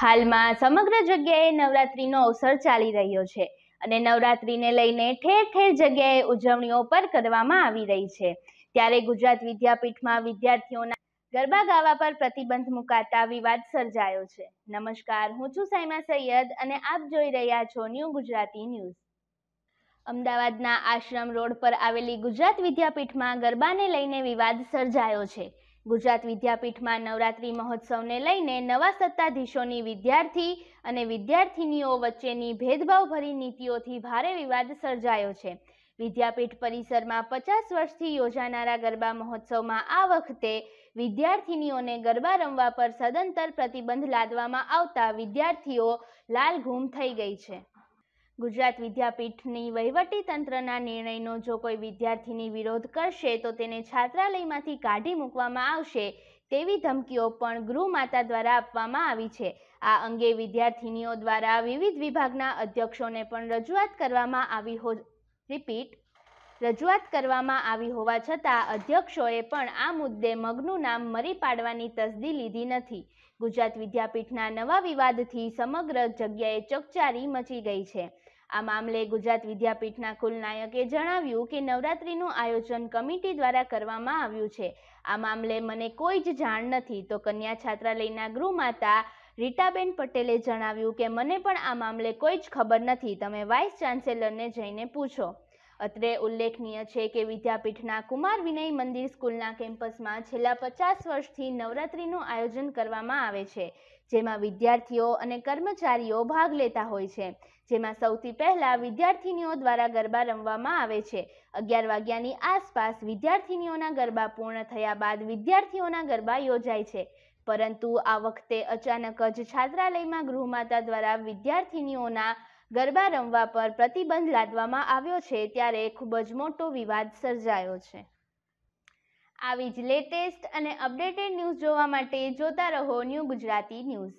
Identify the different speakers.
Speaker 1: હાલમાં સમગ્ર જગ્યાએ નવરાત્રિનો અવસર ચાલી રહ્યો છે અને નવરાત્રિને લઈને ઠેર ઠેર જગ્યાએ ઉજવણીઓ પર કરવામાં આવી રહી છે ત્યારે ગુજરાત વિદ્યાપીઠમાં વિદ્યાર્થીઓના ગરબા ગાવા પર પ્રતિબંધ મુકાતા વિવાદ સર્જાયો છે નમસ્કાર હું છું સાયમા સૈયદ અને આપ જોઈ રહ્યા છો ન્યૂ ગુજરાતી ન્યૂઝ અમદાવાદના આશ્રમ રોડ પર આવેલી ગુજરાત વિદ્યાપીઠમાં ગરબાને લઈને વિવાદ સર્જાયો છે ગુજરાત વિદ્યાપીઠમાં નવરાત્રિ મહોત્સવને લઈને નવા સત્તાધીશોની વિદ્યાર્થી અને વિદ્યાર્થીનીઓ વચ્ચેની ભેદભાવભરી નીતિઓથી ભારે વિવાદ સર્જાયો છે વિદ્યાપીઠ પરિસરમાં પચાસ વર્ષથી યોજાનારા ગરબા મહોત્સવમાં આ વખતે વિદ્યાર્થીનીઓને ગરબા રમવા પર સદંતર પ્રતિબંધ લાદવામાં આવતા વિદ્યાર્થીઓ લાલ લાલઘૂમ થઈ ગઈ છે ગુજરાત વિદ્યાપીઠની વહીવટી તંત્રના નિર્ણયનો જો કોઈ વિદ્યાર્થીની વિરોધ કરશે તો તેને છાત્રાલયમાંથી કાઢી મૂકવામાં આવશે તેવી ધમકીઓ પણ ગૃહમાતા દ્વારા આપવામાં આવી છે આ અંગે વિદ્યાર્થીનીઓ દ્વારા વિવિધ વિભાગના અધ્યક્ષોને પણ રજૂઆત કરવામાં આવી હો રિપીટ રજૂઆત કરવામાં આવી હોવા છતાં અધ્યક્ષોએ પણ આ મુદ્દે મગનું નામ મરી પાડવાની તસદી લીધી નથી ગુજરાત વિદ્યાપીઠના નવા વિવાદથી સમગ્ર જગ્યાએ ચકચારી મચી ગઈ છે આ મામલે ગુજરાત વિદ્યાપીઠના કુલનાયકે જણાવ્યું કે નવરાત્રીનું આયોજન કમિટી દ્વારા કરવામાં આવ્યું છે આ મામલે મને કોઈ જ જાણ નથી તો કન્યા છાત્રાલયના ગૃહમાતા રીટાબેન પટેલે જણાવ્યું કે મને પણ આ મામલે કોઈ જ ખબર નથી તમે વાઇસ ચાન્સેલરને જઈને પૂછો અત્રે ઉલ્લેખનીય છે કે વિદ્યાપીઠના કુમાર વિનય મંદિર સ્કૂલના કેમ્પસમાં છેલ્લા પચાસ વર્ષથી નવરાત્રિનું આયોજન કરવામાં આવે છે જેમાં વિદ્યાર્થીઓ અને કર્મચારીઓ ભાગ લેતા હોય છે જેમાં સૌથી પહેલા વિદ્યાર્થીનીઓ દ્વારા ગરબા રમવામાં આવે છે અગિયાર વાગ્યાની આસપાસ વિદ્યાર્થીનીઓના ગરબા પૂર્ણ થયા બાદ વિદ્યાર્થીઓના ગરબા યોજાય છે પરંતુ આ વખતે અચાનક જ છાત્રાલયમાં ગૃહમાતા દ્વારા વિદ્યાર્થીનીઓના ગરબા રમવા પર પ્રતિબંધ લાદવામાં આવ્યો છે ત્યારે ખૂબ જ મોટો વિવાદ સર્જાયો છે આવી જ લેટેસ્ટ અને અપડેટેડ ન્યૂઝ જોવા માટે જોતા રહો ન્યૂ ગુજરાતી ન્યૂઝ